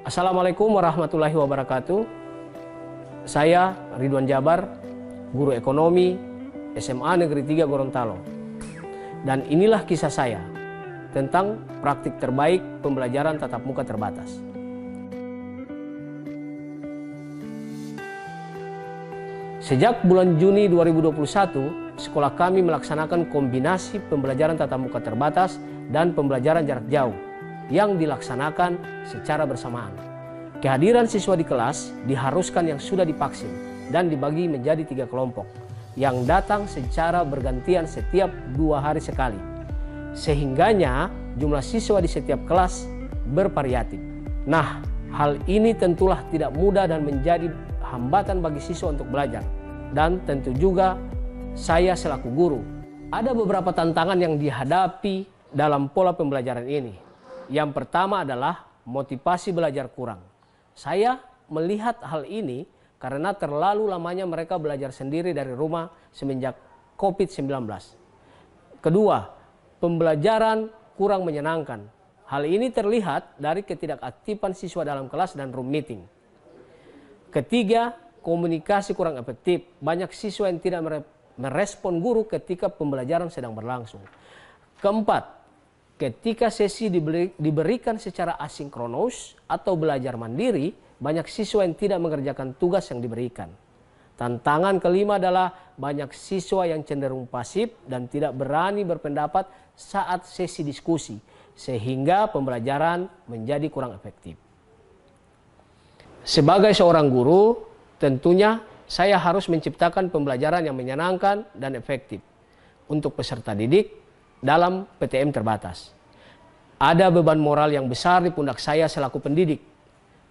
Assalamualaikum warahmatullahi wabarakatuh. Saya Ridwan Jabar, guru ekonomi SMA Negeri 3 Gorontalo. Dan inilah kisah saya tentang praktik terbaik pembelajaran tatap muka terbatas. Sejak bulan Juni 2021, sekolah kami melaksanakan kombinasi pembelajaran tatap muka terbatas dan pembelajaran jarak jauh yang dilaksanakan secara bersamaan. Kehadiran siswa di kelas diharuskan yang sudah divaksin dan dibagi menjadi tiga kelompok yang datang secara bergantian setiap dua hari sekali. Sehingganya jumlah siswa di setiap kelas bervariatif. Nah, hal ini tentulah tidak mudah dan menjadi hambatan bagi siswa untuk belajar. Dan tentu juga saya selaku guru ada beberapa tantangan yang dihadapi dalam pola pembelajaran ini. Yang pertama adalah motivasi belajar kurang. Saya melihat hal ini karena terlalu lamanya mereka belajar sendiri dari rumah semenjak COVID-19. Kedua, pembelajaran kurang menyenangkan. Hal ini terlihat dari ketidakaktifan siswa dalam kelas dan room meeting. Ketiga, komunikasi kurang efektif. Banyak siswa yang tidak merespon guru ketika pembelajaran sedang berlangsung. Keempat, Ketika sesi diberi, diberikan secara asinkronus atau belajar mandiri, banyak siswa yang tidak mengerjakan tugas yang diberikan. Tantangan kelima adalah banyak siswa yang cenderung pasif dan tidak berani berpendapat saat sesi diskusi, sehingga pembelajaran menjadi kurang efektif. Sebagai seorang guru, tentunya saya harus menciptakan pembelajaran yang menyenangkan dan efektif untuk peserta didik dalam PTM terbatas. Ada beban moral yang besar di pundak saya selaku pendidik.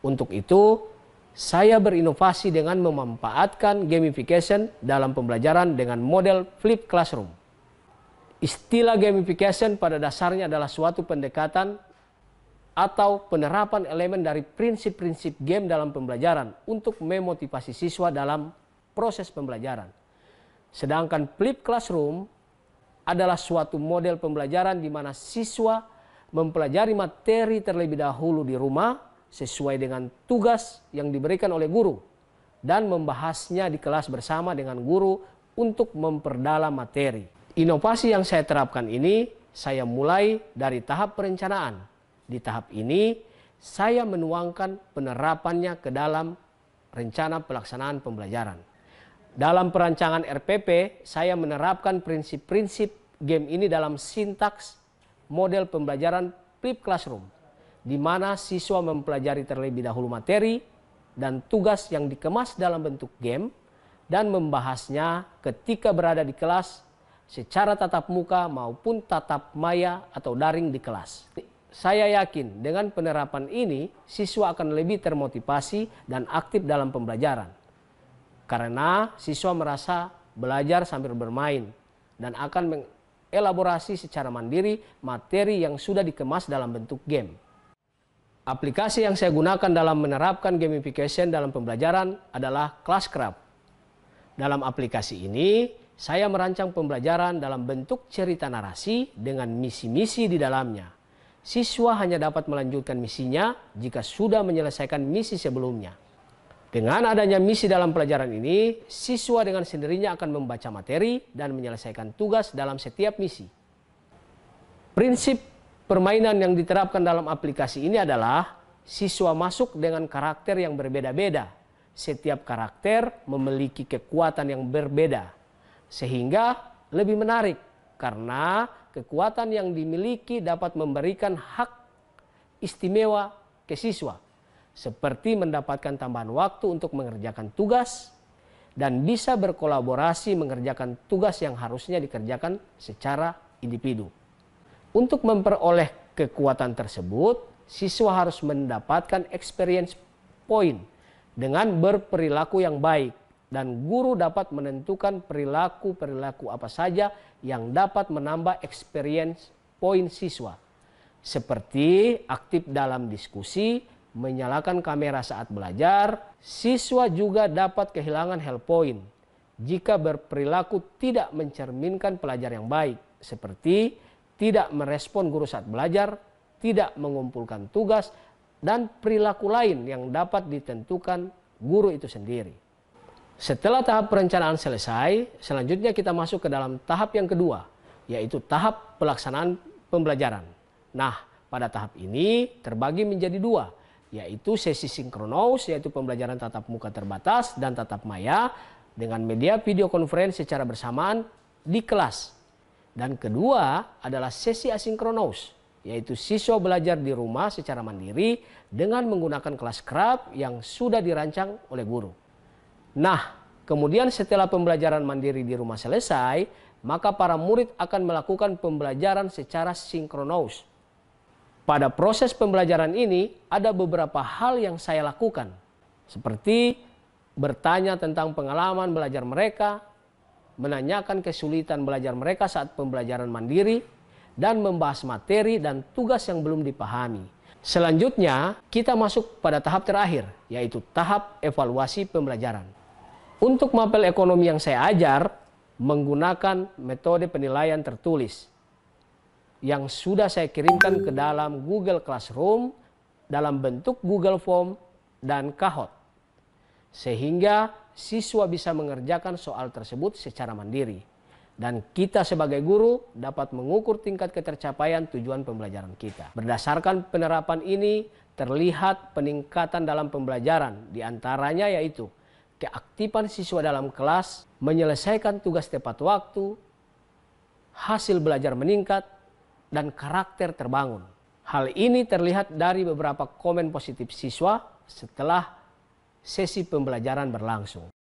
Untuk itu, saya berinovasi dengan memanfaatkan gamification dalam pembelajaran dengan model flip classroom. Istilah gamification pada dasarnya adalah suatu pendekatan atau penerapan elemen dari prinsip-prinsip game dalam pembelajaran untuk memotivasi siswa dalam proses pembelajaran. Sedangkan flip classroom adalah suatu model pembelajaran di mana siswa mempelajari materi terlebih dahulu di rumah sesuai dengan tugas yang diberikan oleh guru dan membahasnya di kelas bersama dengan guru untuk memperdalam materi. Inovasi yang saya terapkan ini saya mulai dari tahap perencanaan. Di tahap ini saya menuangkan penerapannya ke dalam rencana pelaksanaan pembelajaran. Dalam perancangan RPP, saya menerapkan prinsip-prinsip game ini dalam sintaks model pembelajaran flip classroom, di mana siswa mempelajari terlebih dahulu materi dan tugas yang dikemas dalam bentuk game dan membahasnya ketika berada di kelas secara tatap muka maupun tatap maya atau daring di kelas. Saya yakin dengan penerapan ini siswa akan lebih termotivasi dan aktif dalam pembelajaran. Karena siswa merasa belajar sambil bermain dan akan mengelaborasi secara mandiri materi yang sudah dikemas dalam bentuk game. Aplikasi yang saya gunakan dalam menerapkan gamification dalam pembelajaran adalah Classcraft. Dalam aplikasi ini, saya merancang pembelajaran dalam bentuk cerita narasi dengan misi-misi di dalamnya. Siswa hanya dapat melanjutkan misinya jika sudah menyelesaikan misi sebelumnya. Dengan adanya misi dalam pelajaran ini, siswa dengan sendirinya akan membaca materi dan menyelesaikan tugas dalam setiap misi. Prinsip permainan yang diterapkan dalam aplikasi ini adalah siswa masuk dengan karakter yang berbeda-beda. Setiap karakter memiliki kekuatan yang berbeda, sehingga lebih menarik karena kekuatan yang dimiliki dapat memberikan hak istimewa ke siswa seperti mendapatkan tambahan waktu untuk mengerjakan tugas dan bisa berkolaborasi mengerjakan tugas yang harusnya dikerjakan secara individu. Untuk memperoleh kekuatan tersebut, siswa harus mendapatkan experience point dengan berperilaku yang baik dan guru dapat menentukan perilaku-perilaku apa saja yang dapat menambah experience point siswa seperti aktif dalam diskusi, menyalakan kamera saat belajar, siswa juga dapat kehilangan help point jika berperilaku tidak mencerminkan pelajar yang baik, seperti tidak merespon guru saat belajar, tidak mengumpulkan tugas, dan perilaku lain yang dapat ditentukan guru itu sendiri. Setelah tahap perencanaan selesai, selanjutnya kita masuk ke dalam tahap yang kedua, yaitu tahap pelaksanaan pembelajaran. Nah, pada tahap ini terbagi menjadi dua, yaitu sesi sinkronous, yaitu pembelajaran tatap muka terbatas dan tatap maya dengan media video conference secara bersamaan di kelas. Dan kedua adalah sesi asinkronous, yaitu siswa belajar di rumah secara mandiri dengan menggunakan kelas kerap yang sudah dirancang oleh guru. Nah, kemudian setelah pembelajaran mandiri di rumah selesai, maka para murid akan melakukan pembelajaran secara sinkronous pada proses pembelajaran ini ada beberapa hal yang saya lakukan seperti bertanya tentang pengalaman belajar mereka, menanyakan kesulitan belajar mereka saat pembelajaran mandiri, dan membahas materi dan tugas yang belum dipahami. Selanjutnya, kita masuk pada tahap terakhir, yaitu tahap evaluasi pembelajaran. Untuk mapel ekonomi yang saya ajar, menggunakan metode penilaian tertulis yang sudah saya kirimkan ke dalam Google Classroom dalam bentuk Google Form dan Kahoot. Sehingga siswa bisa mengerjakan soal tersebut secara mandiri. Dan kita sebagai guru dapat mengukur tingkat ketercapaian tujuan pembelajaran kita. Berdasarkan penerapan ini, terlihat peningkatan dalam pembelajaran, diantaranya yaitu keaktifan siswa dalam kelas, menyelesaikan tugas tepat waktu, hasil belajar meningkat, dan karakter terbangun. Hal ini terlihat dari beberapa komen positif siswa setelah sesi pembelajaran berlangsung.